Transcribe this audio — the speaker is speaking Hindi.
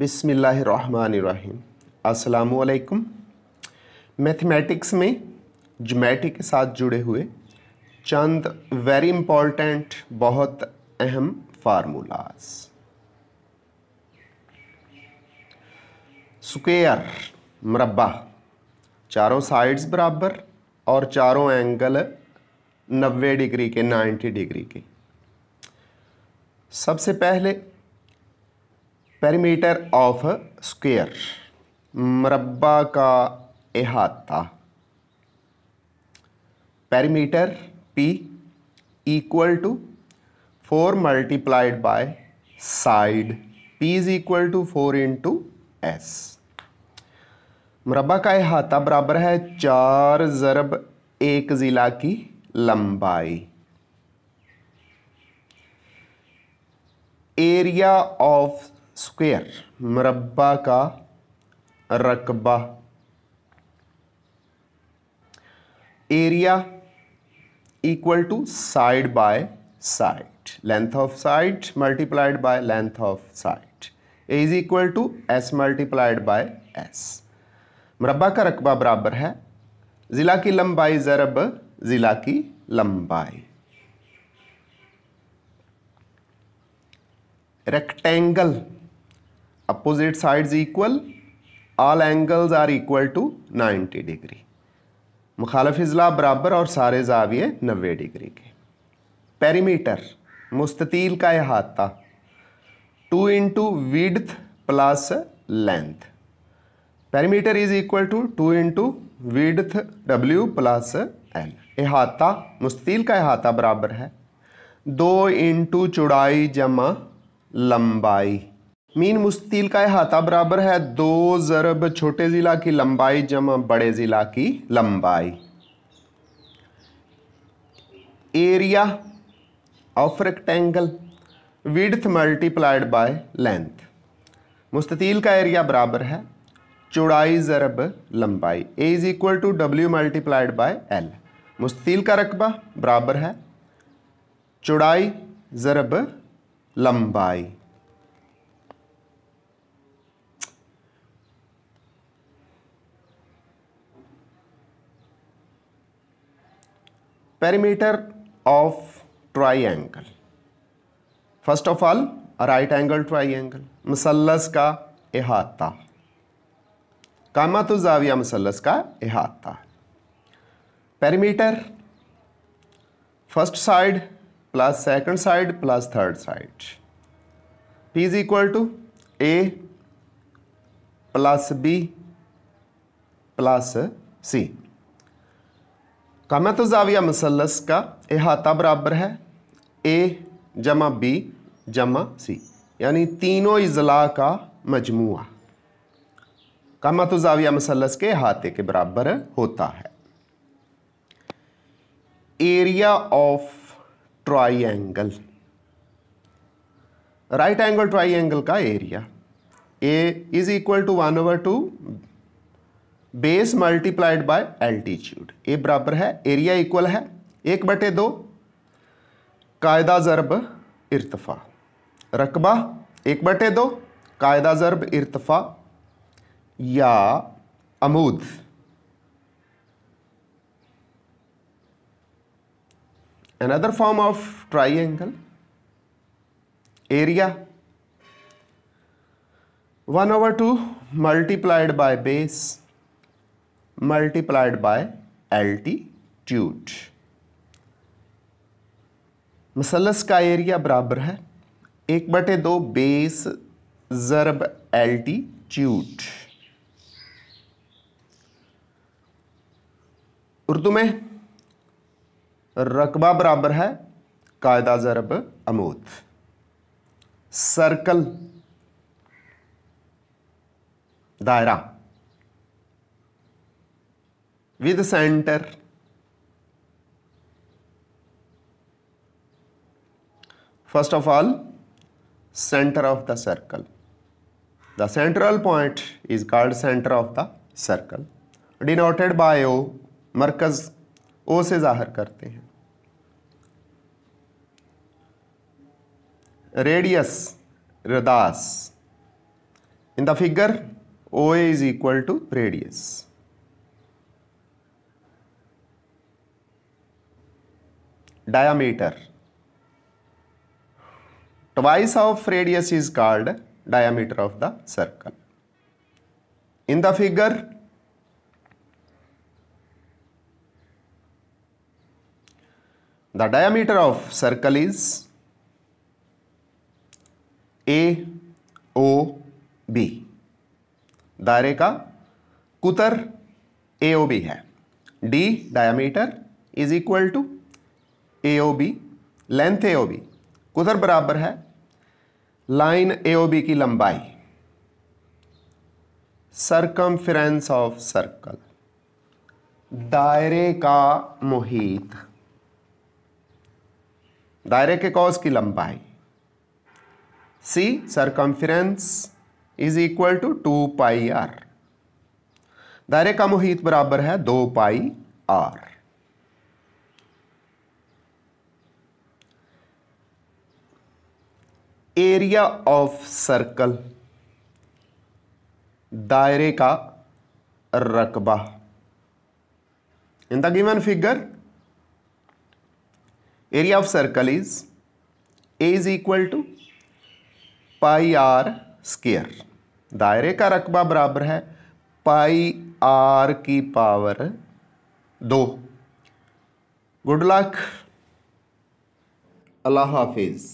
बिसमीम् अस्सलाम मैथमेटिक्स में जोमेट्री के साथ जुड़े हुए चंद वेरी इम्पॉर्टेंट बहुत अहम फार्मूलाज स्क्वेयर मरबा चारों साइड्स बराबर और चारों एंगल 90 डिग्री के 90 डिग्री के सबसे पहले पेरीमीटर ऑफ स्क्वेयर मरबा का अहाता perimeter P equal to four multiplied by side P is equal to four into S मरबा का अहाता बराबर है चार ज़रब एक ज़िला की लंबाई एरिया ऑफ स्क्वेयर मुरबा का रकबा area equal to side by side length of side multiplied by length of side A is equal to S multiplied by S मरबा का रकबा बराबर है ज़िला की लंबाई ज़रब ज़िला की लंबाई rectangle opposite side equal all angles are equal to 90 degree मुखालफ अजला बराबर और सारे जाविये 90 डिग्री के पेरीमीटर मुस्ततील का अहाता two into width plus length perimeter is equal to two into width W plus L अहाता मुस्तील का अहाता बराबर है दो इंटू चौड़ाई जमा लंबाई मीन मुस्तील का अहाता बराबर है दो ज़रब छोटे ज़िला की लंबाई जमा बड़े ज़िला की लंबाई area of rectangle width multiplied by length मुस्ततील का एरिया बराबर है चौड़ाई ज़रब लंबाई A is equal to W multiplied by L मुस्तील का रकबा बराबर है चौड़ाई ज़रब लंबाई perimeter of triangle first of all right angle triangle मसलस का अहाता कामा तो जाविया मसलस का अहाता perimeter first side plus second side plus third side p is equal to a plus b plus c Kamat जाविया मसलस का अहाता बराबर है ए जमा बी जमा सी यानी तीनों अजला का मजमु कामत जाविया मसलस के अहाते के बराबर होता है area of triangle right angle triangle का area A is equal to one over two base multiplied by altitude A बराबर है एरिया इक्वल है एक बटे दो कायदा ज़रब इरतफ़ा रकबा एक बटे दो कायदा ज़रब इरतफ़ा या अमूद form of triangle area one over two multiplied by base multiplied by altitude मसलस का एरिया बराबर है एक बटे दो बेस ज़रब एल्टीट्यूड उर्दू में रकबा बराबर है कायदा ज़रब अमूद सर्कल दायरा with center first of all center of the circle the central point is called center of the circle denoted by O मरकज ओ से जाहिर करते हैं रेडियस रदास in the figure O is equal to radius diameter twice of radius is called diameter of the circle in the figure the diameter of circle is a o b दायरे का कुतर ए ओ बी है D diameter is equal to A O B length A O B कुधर बराबर है लाइन ए ओ बी की लंबाई सरकमफ्रेंस ऑफ सर्कल दायरे का मुहित दायरे के कॉज की लंबाई C circumference is equal to two pi R दायरे का मुहित बराबर है दो पाई आर एरिया ऑफ सर्कल दायरे का रकबा in the given figure area of circle is A is equal to pi R square दायरे का रकबा बराबर है पाई आर की पावर दो गुड लक अल्लाह हाफिज़